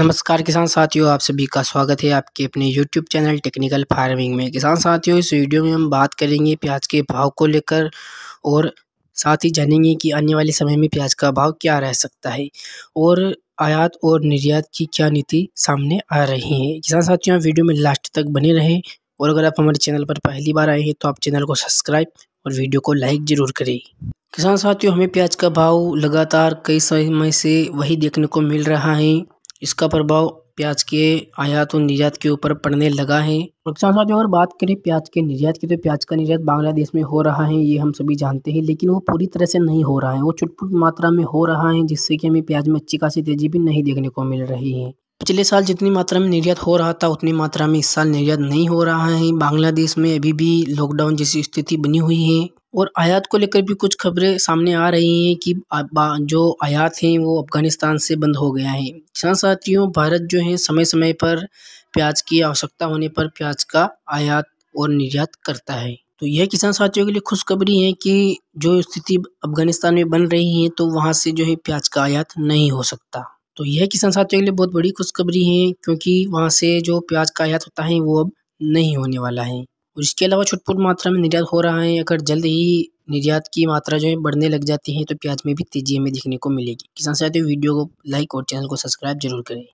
नमस्कार किसान साथियों आप सभी का स्वागत है आपके अपने यूट्यूब चैनल टेक्निकल फार्मिंग में किसान साथियों इस वीडियो में हम बात करेंगे प्याज के भाव को लेकर और साथ ही जानेंगे कि आने वाले समय में प्याज का भाव क्या रह सकता है और आयात और निर्यात की क्या नीति सामने आ रही है किसान साथियों वीडियो में लास्ट तक बने रहें और अगर आप हमारे चैनल पर पहली बार आए हैं तो आप चैनल को सब्सक्राइब और वीडियो को लाइक ज़रूर करें किसान साथियों हमें प्याज का भाव लगातार कई समय से वही देखने को मिल रहा है इसका प्रभाव प्याज के आयात और निर्यात के ऊपर पड़ने लगा है साथ साथ अगर बात करें प्याज के निर्यात की तो प्याज का निर्यात बांग्लादेश में हो रहा है ये हम सभी जानते हैं लेकिन वो पूरी तरह से नहीं हो रहा है वो छुटपुट मात्रा में हो रहा है जिससे कि हमें प्याज में अच्छी खासी तेजी भी नहीं देखने को मिल रही है पिछले साल जितनी मात्रा में निर्यात हो रहा था उतनी मात्रा में इस साल निर्यात नहीं हो रहा है बांग्लादेश में अभी भी लॉकडाउन जैसी स्थिति बनी हुई है और आयात को लेकर भी कुछ खबरें सामने आ रही हैं कि जो आयात हैं वो अफ़गानिस्तान से बंद हो गया है किसान साथियों भारत जो है समय समय पर प्याज की आवश्यकता होने पर प्याज का आयात और निर्यात करता है तो यह किसान साथियों के लिए खुशखबरी है कि जो स्थिति अफ़गानिस्तान में बन रही है तो वहाँ से जो है प्याज का आयात नहीं हो सकता तो यह किसान साथियों के लिए बहुत बड़ी खुशखबरी है क्योंकि वहाँ से जो प्याज का आयात होता है वो अब नहीं होने वाला है और इसके अलावा छुटपुट मात्रा में निर्यात हो रहा है अगर जल्द ही निर्यात की मात्रा जो है बढ़ने लग जाती है तो प्याज में भी तेज़ी हमें देखने को मिलेगी किसान साथियों वीडियो को लाइक और चैनल को सब्सक्राइब जरूर करें